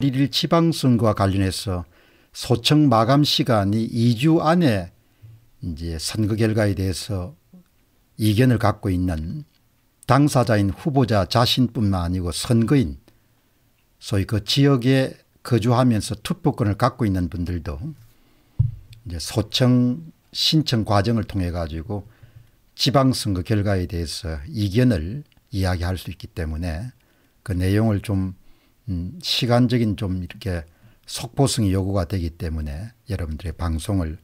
1일 지방선거와 관련해서 소청 마감 시간이 2주 안에 이제 선거 결과에 대해서 이견을 갖고 있는 당사자인 후보자 자신뿐만 아니고 선거인 소위 그 지역에 거주하면서 투표권을 갖고 있는 분들도 이제 소청 신청 과정을 통해 가지고 지방선거 결과에 대해서 이견을 이야기할 수 있기 때문에 그 내용을 좀 음, 시간적인 좀 이렇게 속보성이 요구가 되기 때문에 여러분들의 방송을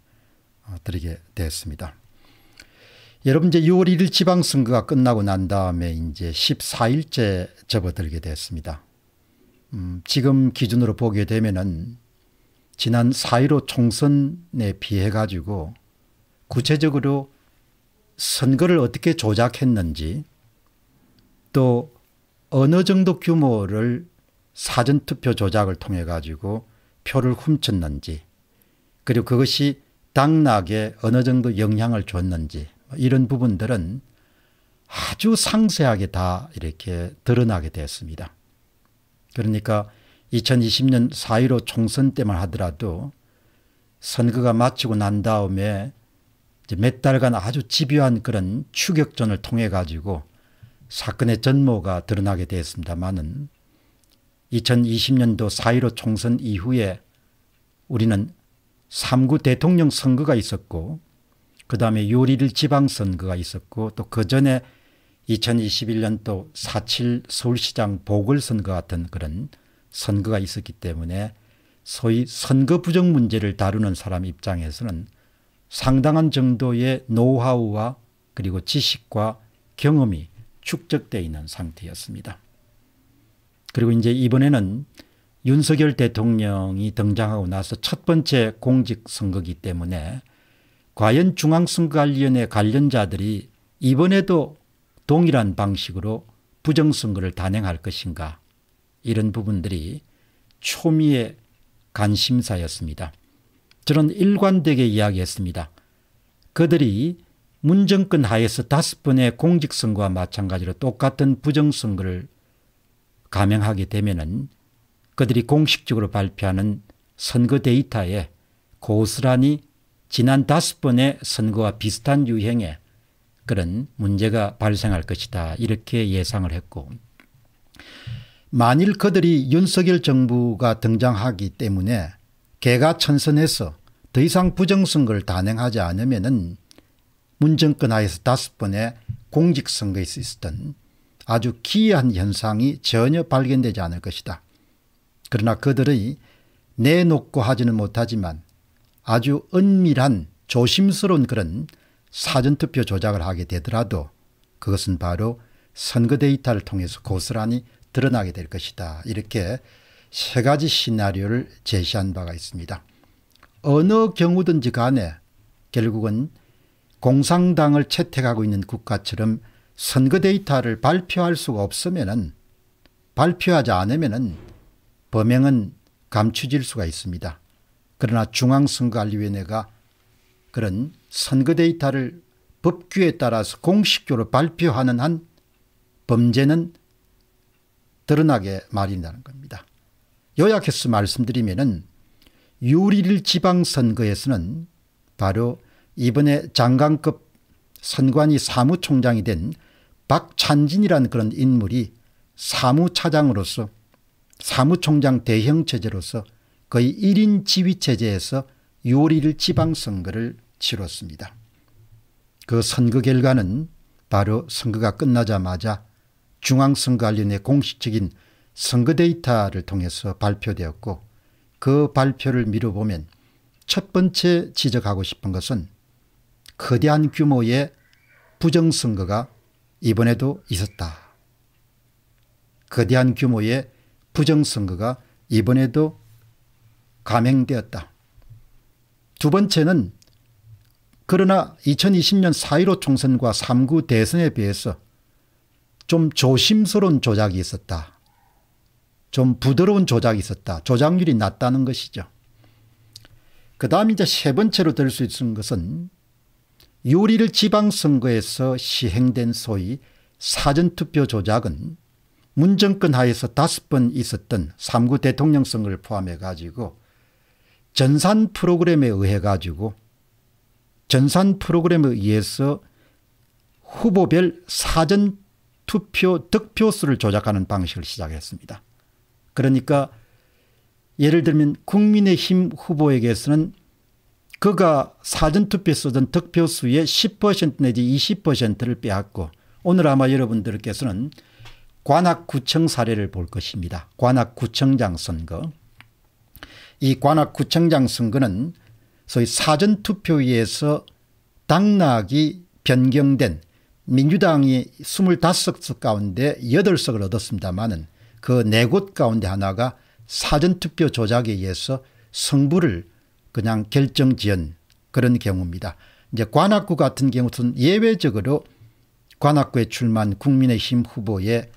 어, 드리게 되었습니다. 여러분 이제 6월 1일 지방선거가 끝나고 난 다음에 이제 14일째 접어들게 되습니다 음, 지금 기준으로 보게 되면은 지난 4.15 총선에 비해 가지고 구체적으로 선거를 어떻게 조작했는지 또 어느 정도 규모를 사전투표 조작을 통해 가지고 표를 훔쳤는지 그리고 그것이 당락에 어느 정도 영향을 줬는지 뭐 이런 부분들은 아주 상세하게 다 이렇게 드러나게 되었습니다. 그러니까 2020년 4.15 총선 때만 하더라도 선거가 마치고 난 다음에 몇 달간 아주 집요한 그런 추격전을 통해 가지고 사건의 전모가 드러나게 되었습니다만은 2020년도 4.15 총선 이후에 우리는 3구 대통령 선거가 있었고 그 다음에 요리를 지방선거가 있었고 또 그 전에 2021년도 4.7 서울시장 보궐선거 같은 그런 선거가 있었기 때문에 소위 선거 부정 문제를 다루는 사람 입장에서는 상당한 정도의 노하우와 그리고 지식과 경험이 축적되어 있는 상태였습니다. 그리고 이제 이번에는 윤석열 대통령이 등장하고 나서 첫 번째 공직선거기 때문에 과연 중앙선거관리위원회 관련자들이 이번에도 동일한 방식으로 부정선거를 단행할 것인가 이런 부분들이 초미의 관심사였습니다. 저는 일관되게 이야기했습니다. 그들이 문정권 하에서 다섯 번의 공직선거와 마찬가지로 똑같은 부정선거를 감행하게 되면 그들이 공식적으로 발표하는 선거 데이터에 고스란히 지난 다섯 번의 선거와 비슷한 유행에 그런 문제가 발생할 것이다 이렇게 예상을 했고 만일 그들이 윤석열 정부가 등장하기 때문에 개가 천선해서 더 이상 부정선거를 단행하지 않으면 문정권 하에서 다섯 번의 공직선거에서 있었던 아주 기이한 현상이 전혀 발견되지 않을 것이다. 그러나 그들의 내놓고 하지는 못하지만 아주 은밀한 조심스러운 그런 사전투표 조작을 하게 되더라도 그것은 바로 선거 데이터를 통해서 고스란히 드러나게 될 것이다. 이렇게 세 가지 시나리오를 제시한 바가 있습니다. 어느 경우든지 간에 결국은 공산당을 채택하고 있는 국가처럼 선거 데이터를 발표할 수가 없으면 발표하지 않으면 범행은 감추질 수가 있습니다. 그러나 중앙선거관리위원회가 그런 선거 데이터를 법규에 따라서 공식적으로 발표하는 한 범죄는 드러나게 마련이라는 겁니다. 요약해서 말씀드리면은 유리 지방선거에서는 바로 이번에 장관급 선관위 사무총장이 된 박찬진이라는 그런 인물이 사무차장으로서 사무총장 대형체제로서 거의 1인 지휘체제에서 요리를 지방선거를 치렀습니다. 그 선거 결과는 바로 선거가 끝나자마자 중앙선거관련의 공식적인 선거 데이터를 통해서 발표되었고 그 발표를 미뤄보면 첫 번째 지적하고 싶은 것은 거대한 규모의 부정선거가 이번에도 있었다. 거대한 규모의 부정선거가 이번에도 감행되었다. 두 번째는 그러나 2020년 4.15 총선과 3구 대선에 비해서 좀 조심스러운 조작이 있었다. 좀 부드러운 조작이 있었다. 조작률이 낮다는 것이죠. 그 다음 이제 세 번째로 들 수 있는 것은 요리를 지방선거에서 시행된 소위 사전투표 조작은 문정권 하에서 다섯 번 있었던 3구 대통령 선거를 포함해 가지고 전산 프로그램에 의해 가지고 전산 프로그램에 의해서 후보별 사전 투표 득표수를 조작하는 방식을 시작했습니다. 그러니까 예를 들면 국민의힘 후보에게서는 그가 사전투표에 쓰던 득표수의 10% 내지 20%를 빼앗고 오늘 아마 여러분들께서는 관악구청 사례를 볼 것입니다. 관악구청장 선거. 이 관악구청장 선거는 소위 사전투표에서 당락이 변경된 민주당이 25석 가운데 8석을 얻었습니다마는 그네 곳 가운데 하나가 사전투표 조작에 의해서 승부를 그냥 결정지연 그런 경우입니다. 이제 관악구 같은 경우는 예외적으로 관악구에 출마한 국민의힘 후보의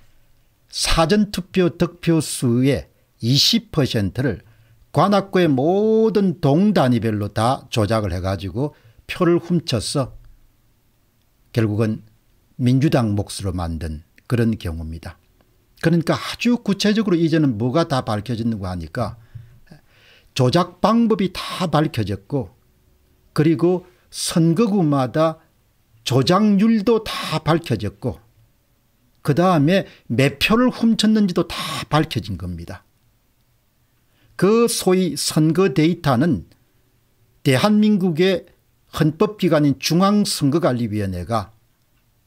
사전투표 득표수의 20%를 관악구의 모든 동단위별로 다 조작을 해가지고 표를 훔쳐서 결국은 민주당 몫으로 만든 그런 경우입니다. 그러니까 아주 구체적으로 이제는 뭐가 다 밝혀지는 거 하니까 조작 방법이 다 밝혀졌고 그리고 선거구마다 조작률도 다 밝혀졌고 그 다음에 몇 표를 훔쳤는지도 다 밝혀진 겁니다. 그 소위 선거 데이터는 대한민국의 헌법기관인 중앙선거관리위원회가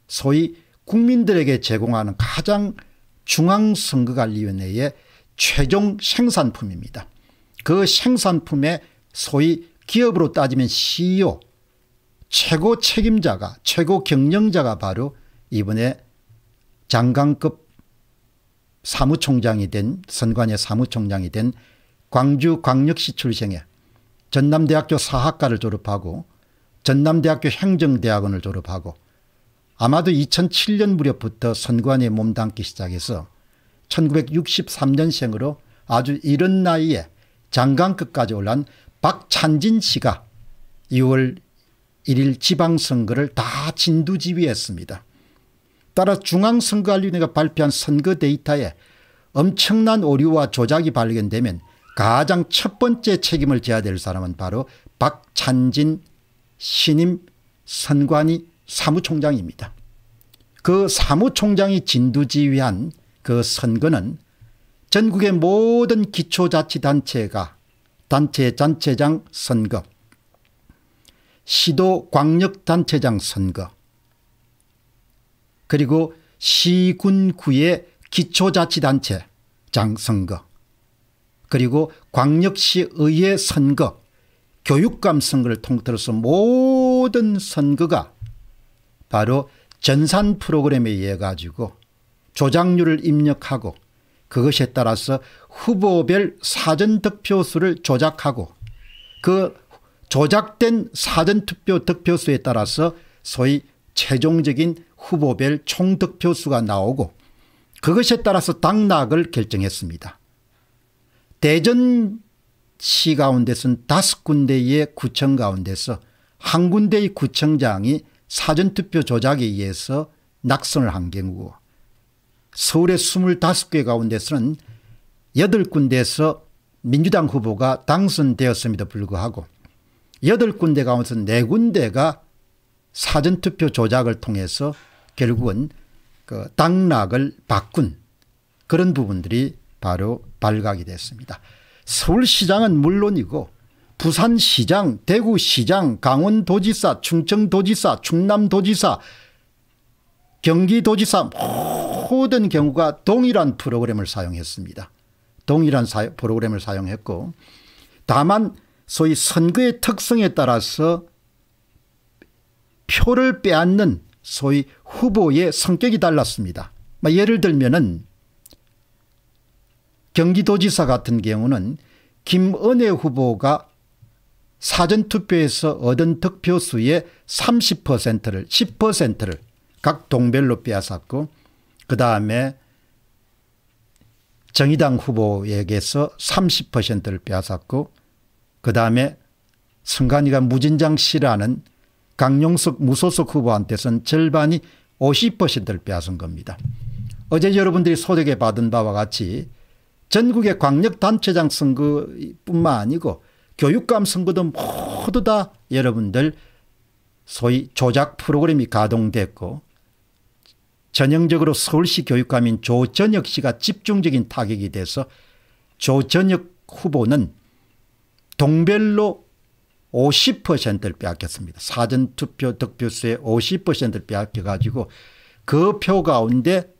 소위 국민들에게 제공하는 가장 중앙선거관리위원회의 최종 생산품입니다. 그 생산품의 소위 기업으로 따지면 CEO 최고 책임자가 최고 경영자가 바로 이번에 장관급 사무총장이 된 선관의 사무총장이 된 광주 광역시 출생의 전남대학교 사학과를 졸업하고 전남대학교 행정대학원을 졸업하고 아마도 2007년 무렵부터 선관에 위 몸담기 시작해서 1963년생으로 아주 이른 나이에 장관급까지 올라온 박찬진 씨가 2월 1일 지방선거를 다 진두지휘했습니다. 따라 중앙선거관리위원회가 발표한 선거 데이터에 엄청난 오류와 조작이 발견되면 가장 첫 번째 책임을 져야 될 사람은 바로 박찬진 신임 선관위 사무총장입니다. 그 사무총장이 진두지휘한 그 선거는 전국의 모든 기초자치단체가 단체 단체장 선거, 시도 광역단체장 선거, 그리고 시군구의 기초자치단체 장선거, 그리고 광역시의회 선거, 교육감 선거를 통틀어서 모든 선거가 바로 전산 프로그램에 의해 가지고 조작률을 입력하고 그것에 따라서 후보별 사전 득표수를 조작하고 그 조작된 사전 투표 득표수에 따라서 소위 최종적인 후보별 총 득표수가 나오고 그것에 따라서 당락을 결정했습니다. 대전시 가운데선 다섯 군데의 구청 가운데서 한 군데의 구청장이 사전투표 조작에 의해서 낙선을 한 경우고 서울의 25개 가운데서는 8군데에서 민주당 후보가 당선되었음에도 불구하고 8군데 가운데서 4군데가 사전투표 조작을 통해서 결국은 그 당락을 바꾼 그런 부분들이 바로 발각이 됐습니다. 서울시장은 물론이고 부산시장, 대구시장, 강원도지사, 충청도지사, 충남도지사 경기도지사 모든 경우가 동일한 프로그램을 사용했습니다. 동일한 사 프로그램을 사용했고 다만 소위 선거의 특성에 따라서 표를 빼앗는 소위 후보의 성격이 달랐습니다. 예를 들면은 경기도지사 같은 경우는 김은혜 후보가 사전투표에서 얻은 득표수의 30%를 10%를 각 동별로 빼앗았고 그 다음에 정의당 후보에게서 30%를 빼앗았고 그 다음에 승관이가 무진장 씨라는 강용석 무소속 후보한테선 절반이 50%를 빼앗은 겁니다. 어제 여러분들이 소득에 받은 바와 같이 전국의 광역단체장 선거뿐만 아니고 교육감 선거도 모두 다 여러분들 소위 조작 프로그램이 가동됐고 전형적으로 서울시 교육감인 조전혁 씨가 집중적인 타격이 돼서 조전혁 후보는 동별로 50%를 빼앗겼습니다. 사전투표 득표수의 50%를 빼앗겨가지고 그 표 가운데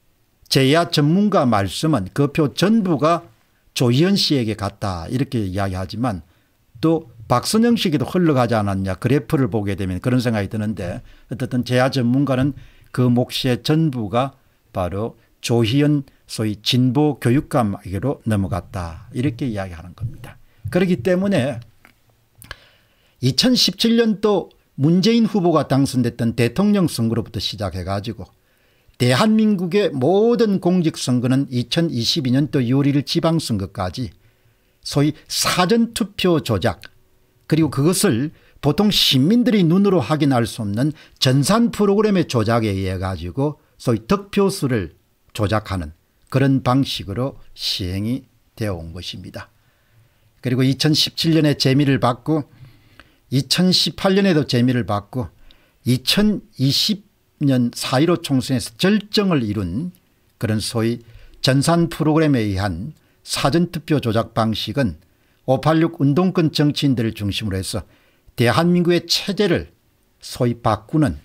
제야 전문가 말씀은 그 표 전부가 조희연 씨에게 갔다 이렇게 이야기하지만 또 박선영 씨에게도 흘러가지 않았냐 그래프를 보게 되면 그런 생각이 드는데 어쨌든 제야 전문가는 그 몫의 전부가 바로 조희연 소위 진보 교육감에게로 넘어갔다. 이렇게 이야기하는 겁니다. 그렇기 때문에 2017년도 문재인 후보가 당선됐던 대통령 선거로부터 시작해 가지고 대한민국의 모든 공직선거는 2022년도 6월 1일 지방선거까지 소위 사전투표 조작 그리고 그것을 보통 시민들이 눈으로 확인할 수 없는 전산 프로그램의 조작에 의해 가지고 소위 득표수를 조작하는 그런 방식으로 시행이 되어 온 것입니다. 그리고 2017년에 재미를 받고 2018년에도 재미를 받고 2020년 4.15 총선에서 절정을 이룬 그런 소위 전산 프로그램에 의한 사전투표 조작 방식은 586 운동권 정치인들을 중심으로 해서 대한민국의 체제를 소위 바꾸는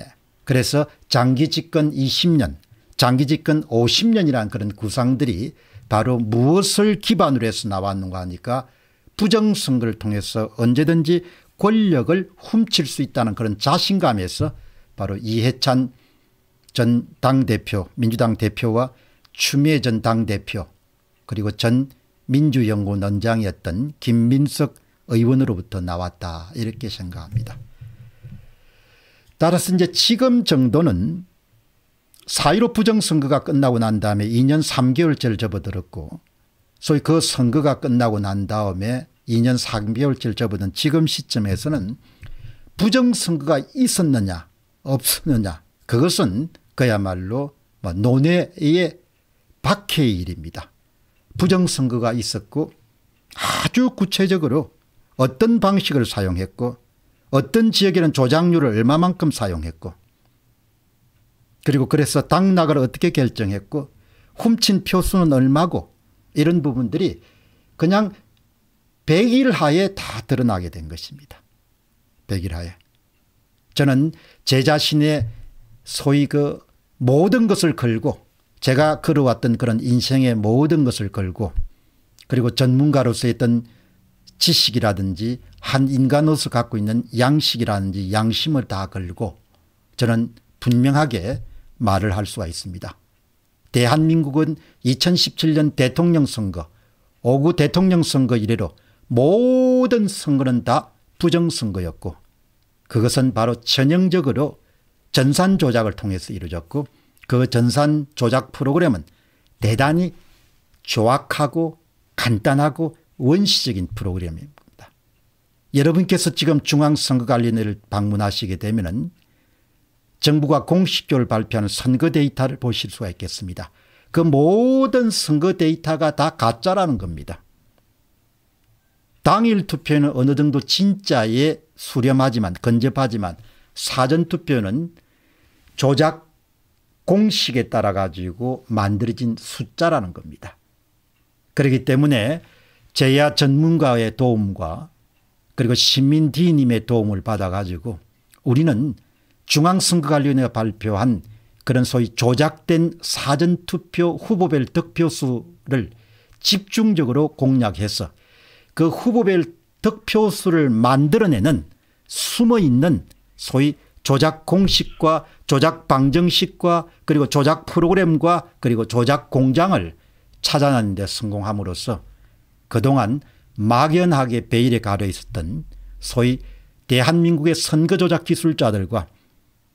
예, 그래서 장기 집권 20년 장기 집권 50년이라는 그런 구상들이 바로 무엇을 기반으로 해서 나왔는가 하니까 부정선거를 통해서 언제든지 권력을 훔칠 수 있다는 그런 자신감에서 바로 이해찬 전 당대표 민주당 대표와 추미애 전 당대표 그리고 전 민주연구원장이었던 김민석 의원으로부터 나왔다 이렇게 생각합니다. 따라서 이제 지금 정도는 4.15 부정선거가 끝나고 난 다음에 2년 3개월째를 접어들었고 소위 그 선거가 끝나고 난 다음에 2년 3개월째를 접어든 지금 시점에서는 부정선거가 있었느냐 없었느냐 그것은 그야말로 뭐 논외의 박해의 일입니다. 부정선거가 있었고 아주 구체적으로 어떤 방식을 사용했고 어떤 지역에는 조작률을 얼마만큼 사용했고 그리고 그래서 당락을 어떻게 결정했고 훔친 표수는 얼마고 이런 부분들이 그냥 100일 하에 다 드러나게 된 것입니다. 100일 하에. 저는 제 자신의 소위 그 모든 것을 걸고 제가 걸어왔던 그런 인생의 모든 것을 걸고 그리고 전문가로서 했던 지식이라든지 한 인간으로서 갖고 있는 양식이라든지 양심을 다 걸고 저는 분명하게 말을 할 수가 있습니다. 대한민국은 2017년 대통령 선거 5구 대통령 선거 이래로 모든 선거는 다 부정선거였고 그것은 바로 전형적으로 전산 조작을 통해서 이루어졌고 그 전산 조작 프로그램은 대단히 조악하고 간단하고 원시적인 프로그램입니다. 여러분께서 지금 중앙선거관리를 방문하시게 되면 정부가 공식적으로 발표하는 선거 데이터를 보실 수가 있겠습니다. 그 모든 선거 데이터가 다 가짜라는 겁니다. 당일 투표는 어느 정도 진짜에 수렴하지만 근접하지만 사전투표는 조작 공식에 따라 가지고 만들어진 숫자라는 겁니다. 그렇기 때문에 제야 전문가의 도움과 그리고 시민 D님의 도움을 받아가지고 우리는 중앙선거관리위원회가 발표한 그런 소위 조작된 사전투표 후보별 득표수를 집중적으로 공략해서 그 후보별 득표수를 만들어내는 숨어있는 소위 조작 공식과 조작 방정식과 그리고 조작 프로그램과 그리고 조작 공장을 찾아내는 데 성공함으로써 그동안 막연하게 베일에 가려 있었던 소위 대한민국의 선거조작 기술자들과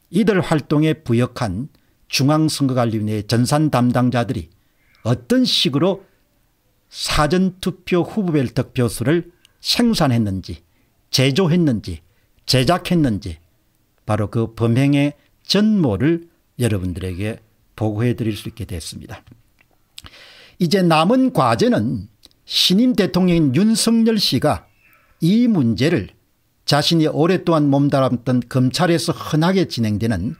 이들 활동에 부역한 중앙선거관리위원회 의 전산 담당자들이 어떤 식으로 사전투표 후보별 득표수를 생산했는지 제조했는지 제작했는지 바로 그 범행의 전모를 여러분들에게 보고해 드릴 수 있게 됐습니다. 이제 남은 과제는 신임 대통령인 윤석열 씨가 이 문제를 자신이 오랫동안 몸담았던 검찰에서 흔하게 진행되는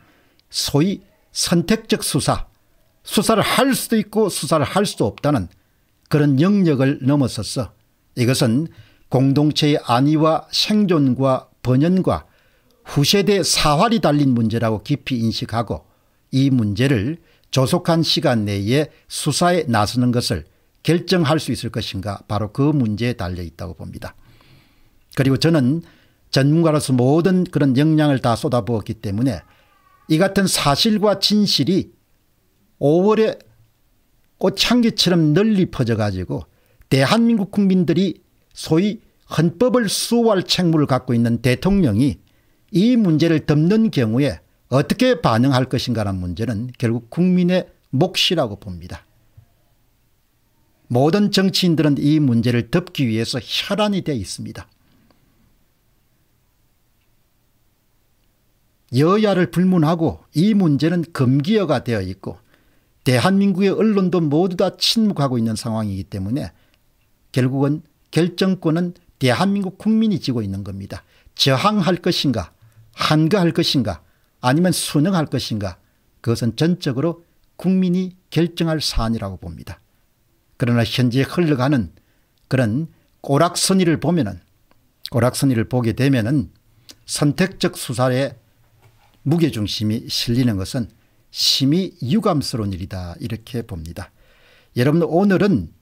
소위 선택적 수사 수사를 할 수도 있고 수사를 할 수도 없다는 그런 영역을 넘어서서 이것은 공동체의 안위와 생존과 번연과 후세대 사활이 달린 문제라고 깊이 인식하고 이 문제를 조속한 시간 내에 수사에 나서는 것을 결정할 수 있을 것인가 바로 그 문제에 달려 있다고 봅니다. 그리고 저는 전문가로서 모든 그런 역량을 다 쏟아부었기 때문에 이 같은 사실과 진실이 5월에 꽃향기처럼 널리 퍼져가지고 대한민국 국민들이 소위 헌법을 수호할 책무를 갖고 있는 대통령이 이 문제를 덮는 경우에 어떻게 반응할 것인가라는 문제는 결국 국민의 몫이라고 봅니다. 모든 정치인들은 이 문제를 덮기 위해서 혈안이 되어 있습니다. 여야를 불문하고 이 문제는 금기어가 되어 있고 대한민국의 언론도 모두 다 침묵하고 있는 상황이기 때문에 결국은 결정권은 대한민국 국민이 지고 있는 겁니다. 저항할 것인가 한가할 것인가 아니면 순응할 것인가 그것은 전적으로 국민이 결정할 사안이라고 봅니다. 그러나 현재 흘러가는 그런 꼬락선이를 보면은 꼬락선이를 보게 되면은 선택적 수사에 무게중심이 실리는 것은 심히 유감스러운 일이다 이렇게 봅니다. 여러분 오늘은